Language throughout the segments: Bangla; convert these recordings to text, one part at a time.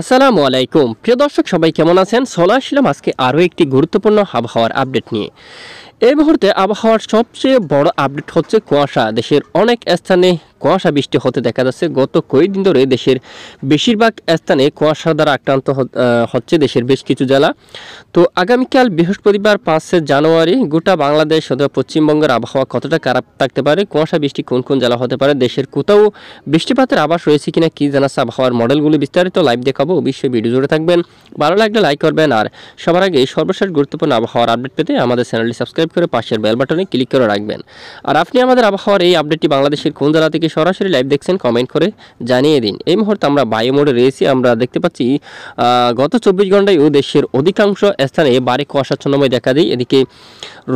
আসসালামু আলাইকুম প্রিয় দর্শক সবাই কেমন আছেন চলে আসলাম আজকে আরও একটি গুরুত্বপূর্ণ আবহাওয়ার আপডেট নিয়ে এই মুহূর্তে আবহাওয়ার সবচেয়ে বড় আপডেট হচ্ছে কুয়াশা দেশের অনেক স্থানে কুয়াশা বৃষ্টি হতে দেখা যাচ্ছে গত কয়েকদিন ধরে দেশের বেশিরভাগ স্থানে কুয়াশা দ্বারা আক্রান্ত হচ্ছে দেশের বেশ কিছু জেলা তো আগামীকাল বৃহস্পতিবার পাঁচে জানুয়ারি গোটা বাংলাদেশ অথবা পশ্চিমবঙ্গের আবহাওয়া কতটা খারাপ থাকতে পারে কুয়াশা বৃষ্টি কোন কোন জেলা হতে পারে দেশের কোথাও বৃষ্টিপাতের আবাস রয়েছে কিনা কি জানাচ্ছে আবহাওয়ার মডেলগুলো বিস্তারিত লাইভ দেখাবো অবশ্যই ভিডিও জুড়ে থাকবেন ভালো লাগলে লাইক করবেন আর সবার আগে সর্বশেষ গুরুত্বপূর্ণ আবহাওয়ার আপডেট পেতে আমাদের চ্যানেলটি সাবস্ক্রাইব করে পাশের বেল বাটনে ক্লিক করে রাখবেন আর আপনি আমাদের আবহাওয়ার এই আপডেটটি বাংলাদেশের কোন জেলা থেকে সরাসরি লাইভ দেখছেন কমেন্ট করে জানিয়ে দিন এই মুহূর্তে আমরা বায়ু মোডে রয়েছি আমরা দেখতে পাচ্ছি গত চব্বিশ ঘন্টায় ও দেশের অধিকাংশ স্থানে বাড়ি কুয়াশাচ্ছন্নময় দেখা দেয় এদিকে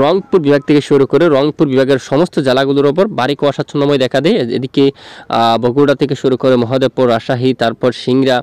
রংপুর বিভাগ থেকে শুরু করে রংপুর বিভাগের সমস্ত জেলাগুলোর ওপর কুয়াশা কুয়াশাচ্ছন্নময় দেখা দেয় এদিকে বগুড়া থেকে শুরু করে মহাদেবপুর রাজশাহী তারপর সিংড়া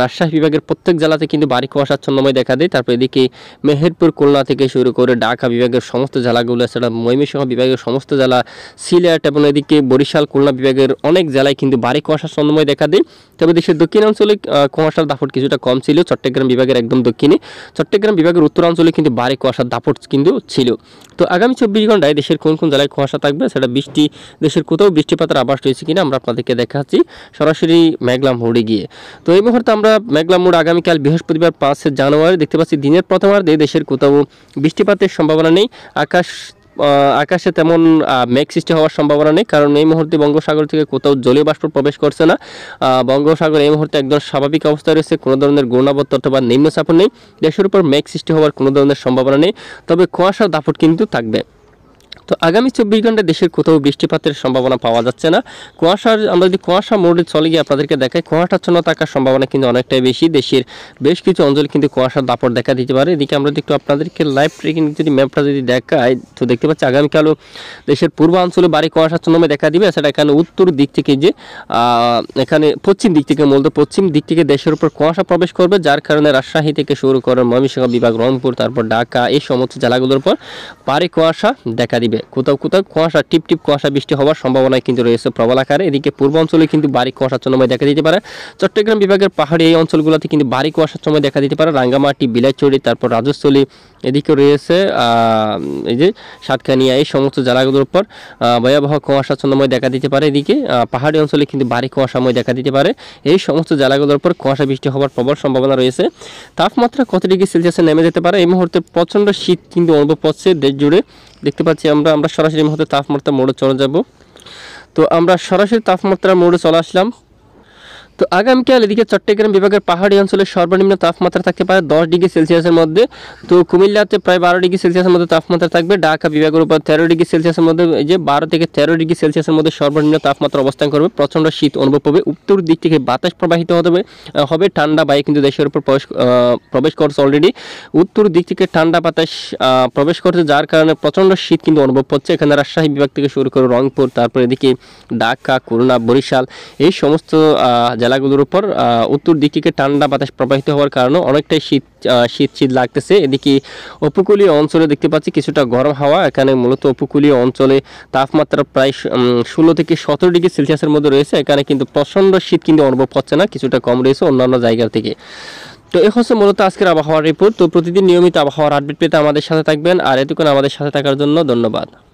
রাজশাহী বিভাগের প্রত্যেক জেলাতে কিন্তু কুয়াশা কুয়াশাচ্ছন্নময় দেখা দেয় তারপর এদিকে মেহেরপুর খুলনা থেকে শুরু করে ঢাকা বিভাগের সমস্ত জেলাগুলো এছাড়া ময়মনসিংহ বিভাগের সমস্ত জেলা সিলেট এবং এদিকে বরিশাল খুলনা বিভাগের অনেক জেলায় কিন্তু ভারী কুয়াশাচ্ছন্নময় দেখা দেয় তবে দেশের দক্ষিণাঞ্চলে কুয়াশার দাপট কিছুটা কম ছিল চট্টগ্রাম বিভাগের একদম দক্ষিণে চট্টগ্রাম বিভাগের উত্তরাঞ্চলে কিন্তু বাড়ি কুয়াশার দাপট কিন্তু ছিল তো আগামী চব্বিশ ঘন্টায় দেশের কোন কোন জেলায় কুয়াশা থাকবে সেটা বৃষ্টি দেশের কোথাও বৃষ্টিপাতের আবাস রয়েছে কিনা আমরা আপনাদেরকে দেখাচ্ছি সরাসরি মেঘলা মোড়ে গিয়ে তো এই মুহূর্তে আমরা মেঘলা মোড় আগামীকাল বৃহস্পতিবার পাঁচ জানুয়ারি দেখতে পাচ্ছি দিনের প্রথমার্ধে দেশের কোথাও বৃষ্টিপাতের সম্ভাবনা নেই আকাশ আকাশে তেমন মেঘ সৃষ্টি হওয়ার সম্ভাবনা নেই কারণ এই মুহূর্তে বঙ্গোসাগর থেকে কোথাও জলীয় বাষ্প প্রবেশ করছে না বঙ্গোসাগর এই মুহূর্তে একদম স্বাভাবিক অবস্থায় রয়েছে কোনো ধরনের গুণাবত্ত অথবা নিম্নচাপ নেই দেশের উপর মেঘ সৃষ্টি হওয়ার কোনো ধরনের সম্ভাবনা নেই তবে কুয়াশার দাপট কিন্তু থাকবে তো আগামী চব্বিশ ঘন্টা দেশের কোথাও বৃষ্টিপাতের সম্ভাবনা পাওয়া যাচ্ছে না কুয়াশার আমরা যদি কুয়াশা মোড়ে চলে গিয়ে আপনাদেরকে দেখাই কুয়াশাচ্ছন্ন থাকার সম্ভাবনা কিন্তু অনেকটাই বেশি দেশের বেশ কিছু অঞ্চল কিন্তু কুয়াশার দাপট দেখা দিতে পারে এদিকে আমরা যদি একটু আপনাদেরকে লাইভ ট্রেকিং যদি ম্যাপটা যদি দেখায় তো দেখতে পাচ্ছি আগামীকালও দেশের পূর্বাঞ্চলে বাড়ি কুয়াশাচ্ছন্নমে দেখা দিবে সেটা এখানে উত্তর দিক থেকে যে এখানে পশ্চিম দিক থেকে মূলত পশ্চিম দিক থেকে দেশের উপর কুয়াশা প্রবেশ করবে যার কারণে রাজশাহী থেকে শুরু করে ময়মনসিংহ বিভাগ রংপুর তারপর ঢাকা এই সমস্ত জেলাগুলোর উপর বাড়ি কুয়াশা দেখা দিবে কোথাও কোথাও কুয়াশা টিপ টিপ কুয়াশা বৃষ্টি হওয়ার সম্ভাবনায় কিন্তু রয়েছে প্রবল আকারে এদিকে পূর্ব অঞ্চলে কিন্তু কুয়াশার কুয়াশাচ্ছন্নময় দেখা দিতে পারে চট্টগ্রাম বিভাগের পাহাড়ি এই অঞ্চলগুলোতে কিন্তু বাড়ি কুয়াশার সময় দেখা দিতে পারে রাঙ্গামাটি বিলাইচড়ি তারপর রাজস্থলী এদিকে রয়েছে এই যে সাতকানিয়া এই সমস্ত জেলাগুলোর উপর ভয়াবহ কুয়াশাচ্ছন্নময় দেখা দিতে পারে এদিকে পাহাড়ি অঞ্চলে কিন্তু কুয়াশার সময় দেখা দিতে পারে এই সমস্ত জেলাগুলোর উপর কুয়াশা বৃষ্টি হওয়ার প্রবল সম্ভাবনা রয়েছে তাপমাত্রা কত ডিগ্রি সেলসিয়াসে নেমে যেতে পারে এই মুহূর্তে প্রচণ্ড শীত কিন্তু অনুভব করছে দেশ জুড়ে দেখতে পাচ্ছি আমরা আমরা আমরা সরাসরি মুহূর্তে তাপমাত্রা মোড়ে চলে যাব তো আমরা সরাসরি তাপমাত্রা মোড়ে চলে আসলাম তো আগামীকাল এদিকে চট্টগ্রাম বিভাগের পাহাড়ি অঞ্চলে সর্বনিম্ন তাপমাত্রা থাকতে পারে দশ ডিগ্রি সেলসিয়াসের মধ্যে তো কুমিল্লাতে প্রায় বারো ডিগ্রি সেলসিয়াসের মধ্যে তাপমাত্রা থাকবে ঢাকা বিভাগের উপর তেরো ডিগ্রি সেলসিয়াসের মধ্যে যে বারো থেকে তেরো ডিগ্রি সেলসিয়াসের মধ্যে সর্বনিম্ন তাপমাত্রা অবস্থান করবে প্রচণ্ড শীত অনুভব হবে উত্তর দিক থেকে বাতাস প্রবাহিত হবে হবে ঠান্ডা বায়ু কিন্তু দেশের উপর প্রবেশ প্রবেশ করছে অলরেডি উত্তর দিক থেকে ঠান্ডা বাতাস প্রবেশ করছে যার কারণে প্রচণ্ড শীত কিন্তু অনুভব হচ্ছে এখানে রাজশাহী বিভাগ থেকে শুরু করে রংপুর তারপরে এদিকে ঢাকা করুণা বরিশাল এই সমস্ত জেলাগুলোর উপর উত্তর দিকে ঠান্ডা বাতাস প্রবাহিত হওয়ার কারণে অনেকটাই শীত শীত শীত লাগতেছে এদিকে উপকূলীয় অঞ্চলে দেখতে পাচ্ছি কিছুটা গরম হাওয়া এখানে মূলত উপকূলীয় অঞ্চলে তাপমাত্রা প্রায় ষোলো থেকে সতেরো ডিগ্রি সেলসিয়াসের মধ্যে রয়েছে এখানে কিন্তু প্রচণ্ড শীত কিন্তু অনুভব হচ্ছে না কিছুটা কম রয়েছে অন্যান্য জায়গার থেকে তো এ হচ্ছে মূলত আজকের আবহাওয়ার রিপোর্ট তো প্রতিদিন নিয়মিত আবহাওয়ার আপডেট পেতে আমাদের সাথে থাকবেন আর এতক্ষণ আমাদের সাথে থাকার জন্য ধন্যবাদ